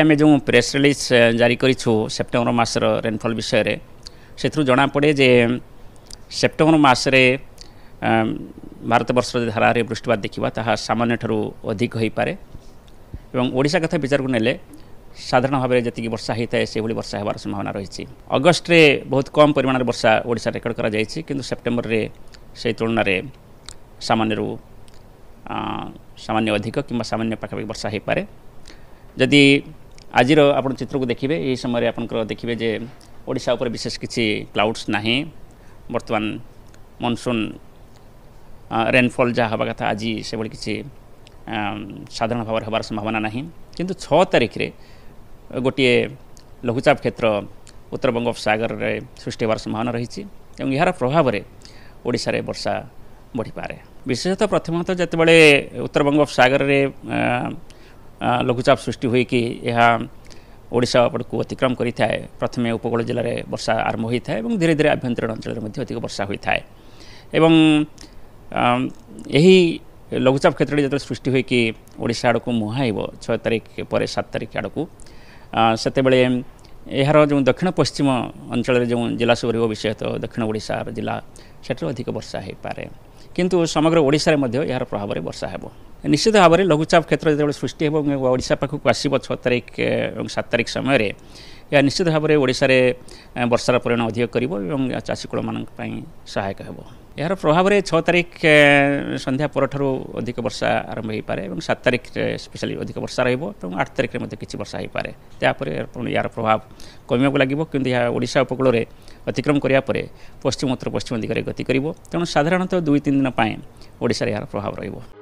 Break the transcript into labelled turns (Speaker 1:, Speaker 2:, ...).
Speaker 1: ଆମେ ଯେଉଁ press release ଜାରି କରିଛୁ ସେପ୍ଟେମ୍ବର ମାସର ରେନ୍ଫଲ୍ ବିଷୟରେ ସେଥିରୁ ଜଣାପଡ଼େ ଯେ ସେପ୍ଟେମ୍ବର ମାସରେ ଭାରତବର୍ଷର ଧାରାରେ ବୃଷ୍ଟିପାତ ଦେଖିବା ତାହା ସାମାନ୍ୟଠାରୁ ଅଧିକ ହୋଇପାରେ ଏବଂ ଓଡ଼ିଶା କଥା ବିଚାରକୁ ନେଲେ ସାଧାରଣ ଭାବରେ ଯେତିକି ବର୍ଷା ହୋଇଥାଏ ସେଭଳି ବର୍ଷା ହେବାର ସମ୍ଭାବନା ରହିଛି ଅଗଷ୍ଟରେ ବହୁତ କମ୍ ପରିମାଣରେ ବର୍ଷା ଓଡ଼ିଶାରେ ରେକର୍ଡ଼ କରାଯାଇଛି କିନ୍ତୁ ସେପ୍ଟେମ୍ବରରେ ସେହି ତୁଳନାରେ ସାମାନ୍ୟରୁ ସାମାନ୍ୟ ଅଧିକ କିମ୍ବା ସାମାନ୍ୟ ପାଖାପାଖି ବର୍ଷା ହୋଇପାରେ ଯଦି আজির আপনার চিত্রক দেখবে এই সময় আপনার দেখবে যে ওড়শা উপরে বিশেষ কিছু ক্লাউডস না বর্তমান মনসুন রেনফল যা হওয়া কথা আজ সেভাবে কিছু সাধারণ ভাবে হবার সম্ভাবনা না কিন্তু ছ তারিখে গোটিয়ে লঘুচাপ ক্ষেত্র উত্তরবঙ্গ উপসাগরের সৃষ্টি হবার সম্ভাবনা রয়েছে এবং এর প্রভাবে ওড়শার বর্ষা বড়িপারে বিশেষত প্রথমত যেতবে উত্তরবঙ্গ উপসাগরের ଲଘୁଚାପ ସୃଷ୍ଟି ହୋଇକି ଏହା ଓଡ଼ିଶା ଉପରକୁ ଅତିକ୍ରମ କରିଥାଏ ପ୍ରଥମେ ଉପକୂଳ ଜିଲ୍ଲାରେ ବର୍ଷା ଆରମ୍ଭ ହୋଇଥାଏ ଏବଂ ଧୀରେ ଧୀରେ ଆଭ୍ୟନ୍ତରୀଣ ଅଞ୍ଚଳରେ ମଧ୍ୟ ଅଧିକ ବର୍ଷା ହୋଇଥାଏ ଏବଂ ଏହି ଲଘୁଚାପ କ୍ଷେତ୍ରଟି ଯେତେବେଳେ ସୃଷ୍ଟି ହୋଇକି ଓଡ଼ିଶା ଆଡ଼କୁ ମୁହାଁଇବ ଛଅ ତାରିଖ ପରେ ସାତ ତାରିଖ ଆଡ଼କୁ ସେତେବେଳେ ଏହାର ଯେଉଁ ଦକ୍ଷିଣ ପଶ୍ଚିମ ଅଞ୍ଚଳରେ ଯେଉଁ ଜିଲ୍ଲା ସବୁ ରହିବ ବିଶେଷତଃ ଦକ୍ଷିଣ ଓଡ଼ିଶାର ଜିଲ୍ଲା ସେଠାରୁ ଅଧିକ ବର୍ଷା ହୋଇପାରେ କିନ୍ତୁ ସମଗ୍ର ଓଡ଼ିଶାରେ ମଧ୍ୟ ଏହାର ପ୍ରଭାବରେ ବର୍ଷା ହେବ ନିଶ୍ଚିତ ଭାବରେ ଲଘୁଚାପ କ୍ଷେତ୍ର ଯେତେବେଳେ ସୃଷ୍ଟି ହେବ ଓଡ଼ିଶା ପାଖକୁ ଆସିବ ଛଅ ତାରିଖ ଏବଂ ସାତ ତାରିଖ ସମୟରେ ଏହା ନିଶ୍ଚିତ ଭାବରେ ଓଡ଼ିଶାରେ ବର୍ଷାର ପରିମାଣ ଅଧିକ କରିବ ଏବଂ ଚାଷୀକୂଳମାନଙ୍କ ପାଇଁ ସହାୟକ ହେବ ଏହାର ପ୍ରଭାବରେ ଛଅ ତାରିଖ ସନ୍ଧ୍ୟା ପରଠାରୁ ଅଧିକ ବର୍ଷା ଆରମ୍ଭ ହୋଇପାରେ ଏବଂ ସାତ ତାରିଖରେ ସ୍ପେଶାଲି ଅଧିକ ବର୍ଷା ରହିବ ଏବଂ ଆଠ ତାରିଖରେ ମଧ୍ୟ କିଛି ବର୍ଷା ହୋଇପାରେ ତାପରେ ଏହାର ପ୍ରଭାବ କମିବାକୁ ଲାଗିବ କିନ୍ତୁ ଏହା ଓଡ଼ିଶା ଉପକୂଳରେ ଅତିକ୍ରମ କରିବା ପରେ ପଶ୍ଚିମ ଉତ୍ତର ପଶ୍ଚିମ ଦିଗରେ ଗତି କରିବ ତେଣୁ ସାଧାରଣତଃ ଦୁଇ ତିନି ଦିନ ପାଇଁ ଓଡ଼ିଶାରେ ଏହାର ପ୍ରଭାବ ରହିବ